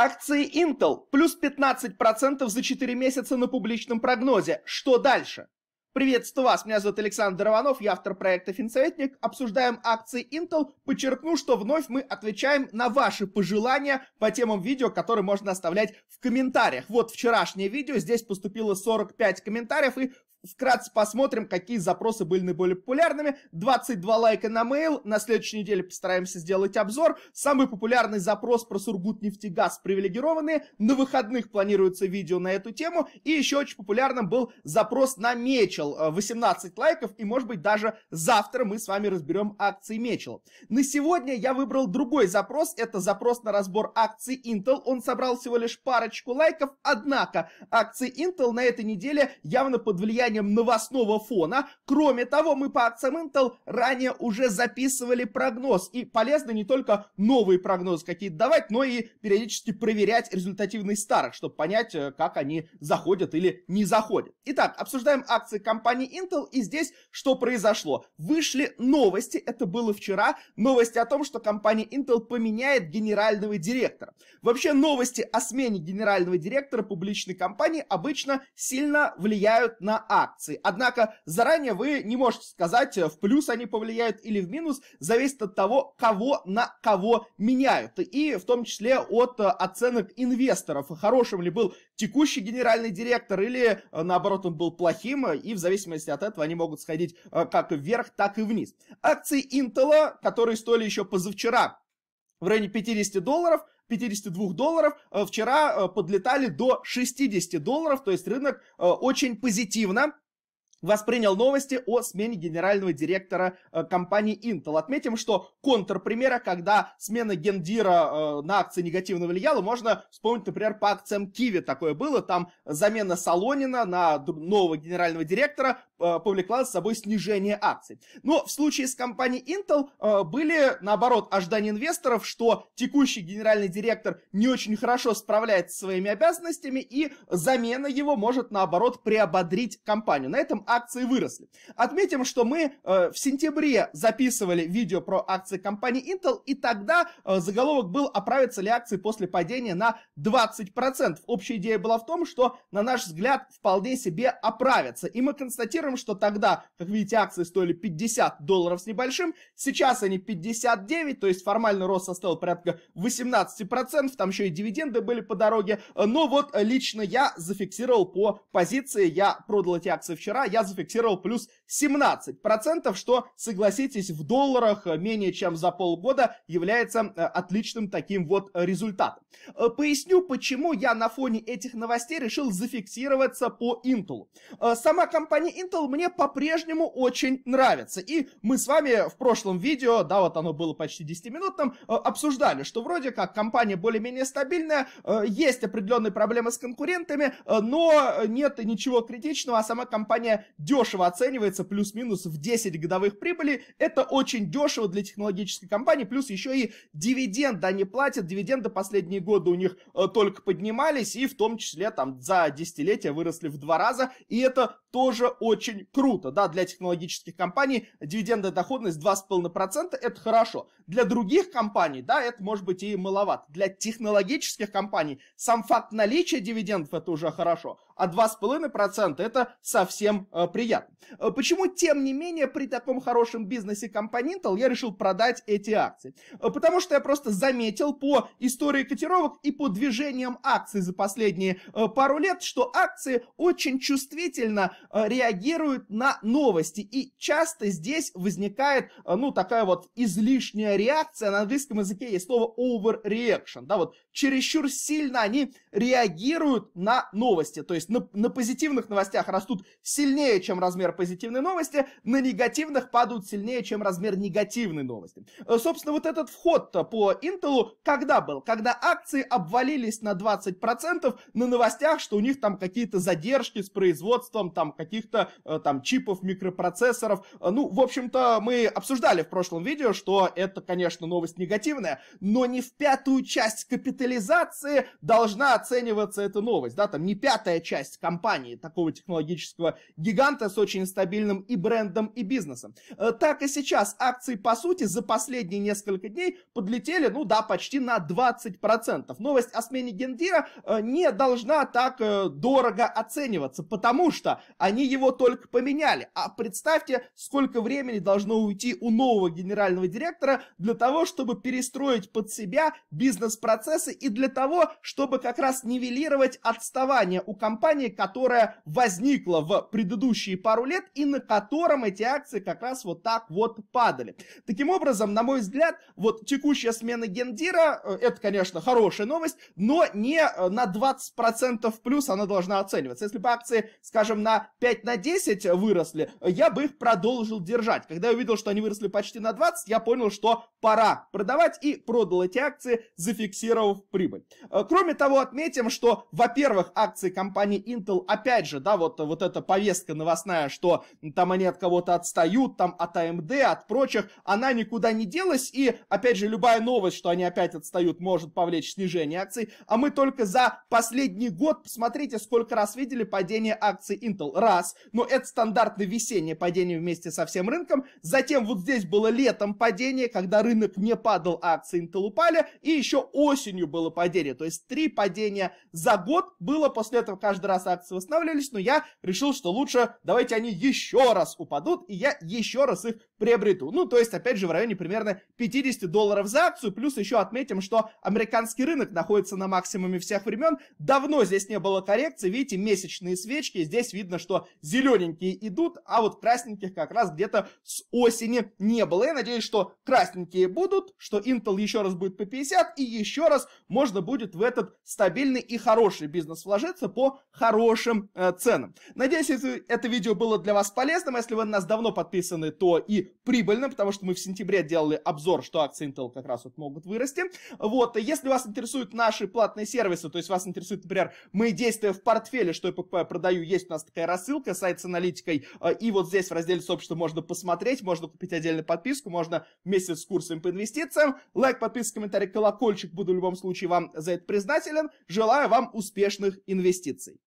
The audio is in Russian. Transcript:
Акции Intel плюс 15% за 4 месяца на публичном прогнозе. Что дальше? Приветствую вас, меня зовут Александр Иванов, я автор проекта «Финсоветник». Обсуждаем акции Intel. Подчеркну, что вновь мы отвечаем на ваши пожелания по темам видео, которые можно оставлять в комментариях. Вот вчерашнее видео, здесь поступило 45 комментариев, и вкратце посмотрим, какие запросы были наиболее популярными. 22 лайка на мейл. На следующей неделе постараемся сделать обзор. Самый популярный запрос про Сургут нефтегаз привилегированные. На выходных планируется видео на эту тему. И еще очень популярным был запрос на Мечел. 18 э, лайков. И может быть даже завтра мы с вами разберем акции Мечел. На сегодня я выбрал другой запрос. Это запрос на разбор акций Intel. Он собрал всего лишь парочку лайков. Однако акции Intel на этой неделе явно под влиянием созданием новостного фона. Кроме того, мы по акциям Intel ранее уже записывали прогноз, и полезно не только новые прогнозы какие-то давать, но и периодически проверять результативность старых, чтобы понять, э, как они заходят или не заходят. Итак, обсуждаем акции компании Intel, и здесь что произошло? Вышли новости, это было вчера, новости о том, что компания Intel поменяет генерального директора. Вообще новости о смене генерального директора публичной компании обычно сильно влияют на акции акции. Однако заранее вы не можете сказать, э, в плюс они повлияют или в минус, зависит от того, кого на кого меняют. И в том числе от э, оценок инвесторов. Хорошим ли был текущий генеральный директор или э, наоборот он был плохим. И в зависимости от этого они могут сходить как вверх, так и вниз. Акции Intel, которые стоили еще позавчера в районе 50 долларов – 52 долларов э, вчера э, подлетали до 60 долларов, то есть рынок э, очень позитивно воспринял новости о смене генерального директора компании Intel. Отметим, что контрпримера, когда смена гендира на акции негативно влияла, можно вспомнить, например, по акциям Kiwi такое было. Там замена Солонина на нового генерального директора Э, повлекла с собой снижение акций. Но в случае с компанией Intel э, были, наоборот, ожидания инвесторов, что текущий генеральный директор не очень хорошо справляется со своими обязанностями, и замена его может, наоборот, приободрить компанию. На этом акции выросли. Отметим, что мы э, в сентябре записывали видео про акции компании Intel, и тогда заголовок был «Оправятся ли акции после падения на 20%?». Общая идея была в том, что, на наш взгляд, вполне себе оправятся. И мы констатируем, посмотрим, что тогда, как видите, акции стоили 50 долларов с небольшим, сейчас они 59, то есть формальный рост составил порядка 18%, там еще и дивиденды были по дороге, но вот лично я зафиксировал по позиции, я продал эти акции вчера, я зафиксировал плюс 17%, что, согласитесь, в долларах менее чем за полгода является э, отличным таким вот результатом. Э, поясню, почему я на фоне этих новостей решил зафиксироваться по Intel. Э, сама компания Intel Oracle мне по-прежнему очень нравится. И мы с вами в прошлом видео, да, вот оно было почти 10-минутным, э, обсуждали, что вроде как компания более-менее стабильная, э, есть определенные проблемы с конкурентами, э, но нет ничего критичного, а сама компания дешево оценивается, плюс-минус в 10 годовых прибыли. Это очень дешево для технологической компании, плюс еще и дивиденды они платят. Дивиденды последние годы у них только поднимались, и в том числе там за десятилетия выросли в два раза, и это тоже очень круто, да, для технологических компаний дивидендная доходность 2,5% это хорошо. Для других компаний, да, это может быть и маловато. Для технологических компаний сам факт наличия дивидендов это уже хорошо а 2,5% это совсем э, приятно. Э, почему, тем не менее, при таком хорошем бизнесе Компонентал я решил продать эти акции? Э, потому что я просто заметил по истории котировок и по движениям акций за последние пару лет, что акции очень чувствительно реагируют на новости. И часто здесь возникает, ну, такая вот излишняя реакция. На английском языке есть слово overreaction. Да, вот чересчур сильно они реагируют на новости. То есть есть на, на позитивных новостях растут сильнее, чем размер позитивной новости, на негативных падают сильнее, чем размер негативной новости. Э, собственно, вот этот вход по Intel когда был? Когда акции обвалились на 20% на новостях, что у них там какие-то задержки с производством там каких-то э, там чипов, микропроцессоров. Э, ну, в общем-то, мы обсуждали в прошлом видео, что это, конечно, новость негативная, но не в пятую часть капитализации должна оцениваться эта новость, да, там не пятая часть часть компании такого технологического гиганта с очень стабильным и брендом, и бизнесом. Э, так и сейчас акции, по сути, за последние несколько дней подлетели, ну да, почти на 20%. Новость о смене Гендира э, не должна так э, дорого оцениваться, потому что они его только поменяли. А представьте, сколько времени должно уйти у нового генерального директора для того, чтобы перестроить под себя бизнес-процессы и для того, чтобы как раз нивелировать отставание у компании компания, которая возникла в предыдущие пару лет и на котором эти акции как раз вот так вот падали. Таким образом, на мой взгляд, вот текущая смена гендира, э, это, конечно, хорошая новость, но не э, на 20% плюс она должна оцениваться. Если бы акции, скажем, на 5 на 10 выросли, я бы их продолжил держать. Когда я увидел, что они выросли почти на 20, я понял, что пора продавать и продал эти акции, зафиксировав прибыль. Э, кроме того, отметим, что, во-первых, акции компании Intel, опять же, да, вот, вот эта повестка новостная, что там они от кого-то отстают, там от AMD, а от прочих, она никуда не делась, и, опять же, любая новость, что они опять отстают, может повлечь снижение акций, а мы только за последний год, посмотрите, сколько раз видели падение акций Intel, раз, но это стандартное весеннее падение вместе со всем рынком, затем вот здесь было летом падение, когда рынок не падал, а акции Intel упали, и еще осенью было падение, то есть три падения за год было после этого каждый каждый раз акции восстанавливались, но я решил, что лучше давайте они еще раз упадут, и я еще раз их приобрету. Ну, то есть, опять же, в районе примерно 50 долларов за акцию, плюс еще отметим, что американский рынок находится на максимуме всех времен, давно здесь не было коррекции, видите, месячные свечки, здесь видно, что зелененькие идут, а вот красненьких как раз где-то с осени не было. Я надеюсь, что красненькие будут, что Intel еще раз будет по 50, и еще раз можно будет в этот стабильный и хороший бизнес вложиться по хорошим э, ценам. Надеюсь, это, это видео было для вас полезным. А если вы на нас давно подписаны, то и прибыльно, потому что мы в сентябре делали обзор, что акции Intel как раз вот могут вырасти. Вот, если вас интересуют наши платные сервисы, то есть вас интересует, например, мои действия в портфеле, что я покупаю, продаю, есть у нас такая рассылка, сайт с аналитикой, э, и вот здесь в разделе сообщества можно посмотреть, можно купить отдельную подписку, можно вместе с курсами по инвестициям. Лайк, подписка, комментарий, колокольчик, буду в любом случае вам за это признателен. Желаю вам успешных инвестиций.